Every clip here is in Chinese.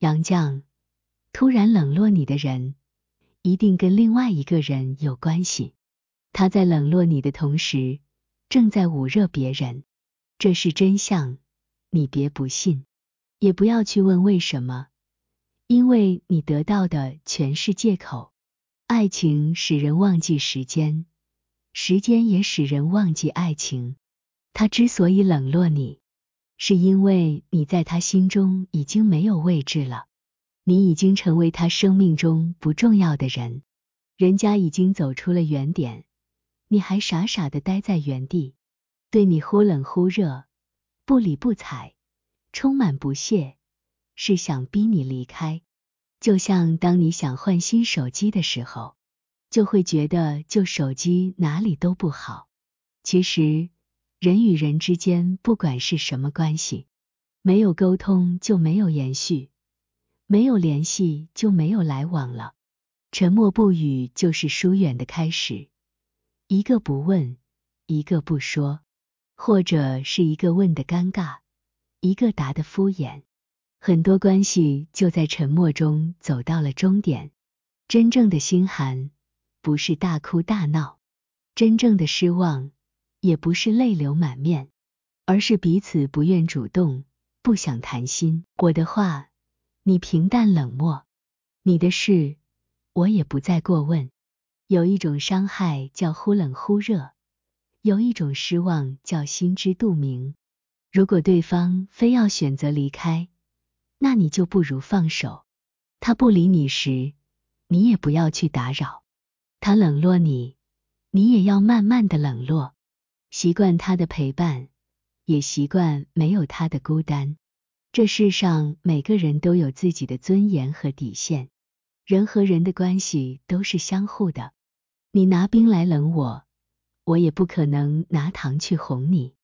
杨绛，突然冷落你的人，一定跟另外一个人有关系。他在冷落你的同时，正在捂热别人。这是真相，你别不信，也不要去问为什么，因为你得到的全是借口。爱情使人忘记时间，时间也使人忘记爱情。他之所以冷落你。是因为你在他心中已经没有位置了，你已经成为他生命中不重要的人，人家已经走出了原点，你还傻傻的待在原地，对你忽冷忽热，不理不睬，充满不屑，是想逼你离开。就像当你想换新手机的时候，就会觉得旧手机哪里都不好，其实。人与人之间，不管是什么关系，没有沟通就没有延续，没有联系就没有来往了。沉默不语就是疏远的开始，一个不问，一个不说，或者是一个问的尴尬，一个答的敷衍，很多关系就在沉默中走到了终点。真正的心寒，不是大哭大闹，真正的失望。也不是泪流满面，而是彼此不愿主动，不想谈心。我的话，你平淡冷漠；你的事，我也不再过问。有一种伤害叫忽冷忽热，有一种失望叫心知肚明。如果对方非要选择离开，那你就不如放手。他不理你时，你也不要去打扰；他冷落你，你也要慢慢的冷落。习惯他的陪伴，也习惯没有他的孤单。这世上每个人都有自己的尊严和底线，人和人的关系都是相互的。你拿冰来冷我，我也不可能拿糖去哄你。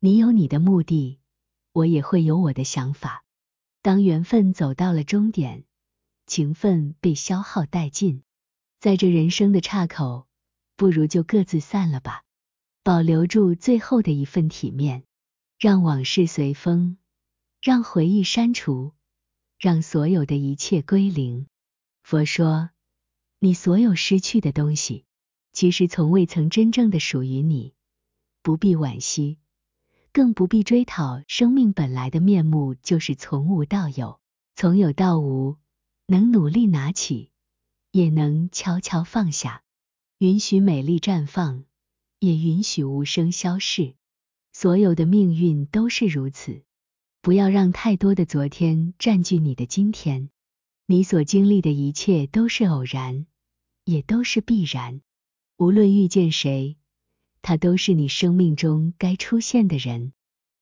你有你的目的，我也会有我的想法。当缘分走到了终点，情分被消耗殆尽，在这人生的岔口，不如就各自散了吧。保留住最后的一份体面，让往事随风，让回忆删除，让所有的一切归零。佛说，你所有失去的东西，其实从未曾真正的属于你，不必惋惜，更不必追讨。生命本来的面目就是从无到有，从有到无，能努力拿起，也能悄悄放下，允许美丽绽放。也允许无声消逝。所有的命运都是如此。不要让太多的昨天占据你的今天。你所经历的一切都是偶然，也都是必然。无论遇见谁，他都是你生命中该出现的人。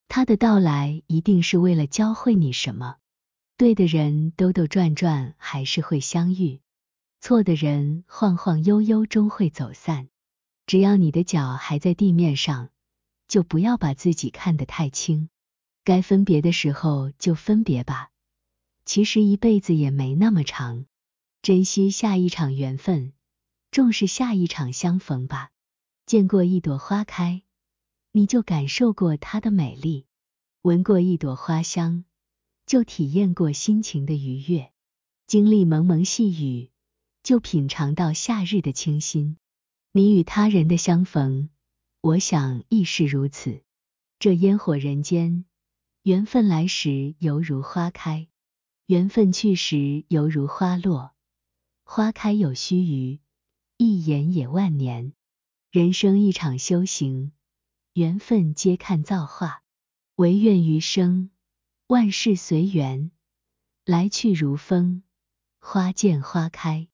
他的到来一定是为了教会你什么。对的人兜兜转转还是会相遇，错的人晃晃悠悠终会走散。只要你的脚还在地面上，就不要把自己看得太轻。该分别的时候就分别吧。其实一辈子也没那么长，珍惜下一场缘分，重视下一场相逢吧。见过一朵花开，你就感受过它的美丽；闻过一朵花香，就体验过心情的愉悦；经历蒙蒙细雨，就品尝到夏日的清新。你与他人的相逢，我想亦是如此。这烟火人间，缘分来时犹如花开，缘分去时犹如花落。花开有须臾，一眼也万年。人生一场修行，缘分皆看造化。唯愿余生，万事随缘，来去如风，花见花开。